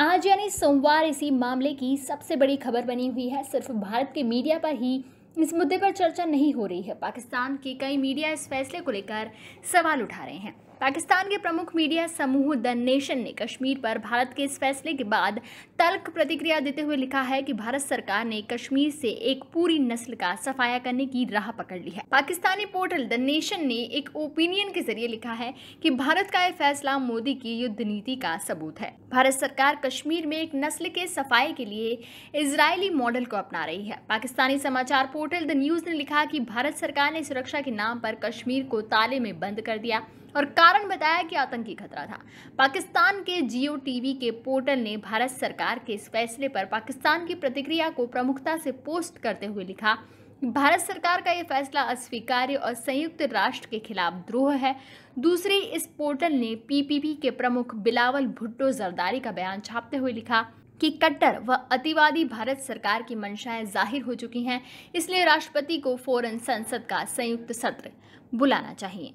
आज यानी सोमवार इसी मामले की सबसे बड़ी खबर बनी हुई है सिर्फ भारत के मीडिया पर ही इस मुद्दे पर चर्चा नहीं हो रही है पाकिस्तान के कई मीडिया इस फैसले को लेकर सवाल उठा रहे हैं पाकिस्तान के प्रमुख मीडिया समूह द नेशन ने कश्मीर पर भारत के इस फैसले के बाद तल्क प्रतिक्रिया देते हुए लिखा है कि भारत सरकार ने कश्मीर से एक पूरी नस्ल का सफाया करने की राह पकड़ ली है पाकिस्तानी पोर्टल द नेशन ने एक ओपिनियन के जरिए लिखा है कि भारत का यह फैसला मोदी की युद्ध नीति का सबूत है भारत सरकार कश्मीर में एक नस्ल के सफाई के लिए इसराइली मॉडल को अपना रही है पाकिस्तानी समाचार पोर्टल द न्यूज ने लिखा की भारत सरकार ने सुरक्षा के नाम पर कश्मीर को ताले में बंद कर दिया और कारण बताया कि आतंकी खतरा था पाकिस्तान के जियो टीवी के पोर्टल ने भारत सरकार के इस फैसले पर पाकिस्तान की प्रतिक्रिया को प्रमुखता से पोस्ट करते हुए लिखा भारत सरकार का यह फैसला अस्वीकार्य और संयुक्त राष्ट्र के खिलाफ द्रोह है दूसरी इस पोर्टल ने पीपीपी के प्रमुख बिलावल भुट्टो जरदारी का बयान छापते हुए लिखा कि कट्टर व अतिवादी भारत सरकार की मंशाएं जाहिर हो चुकी हैं इसलिए राष्ट्रपति को फौरन संसद का संयुक्त सत्र बुलाना चाहिए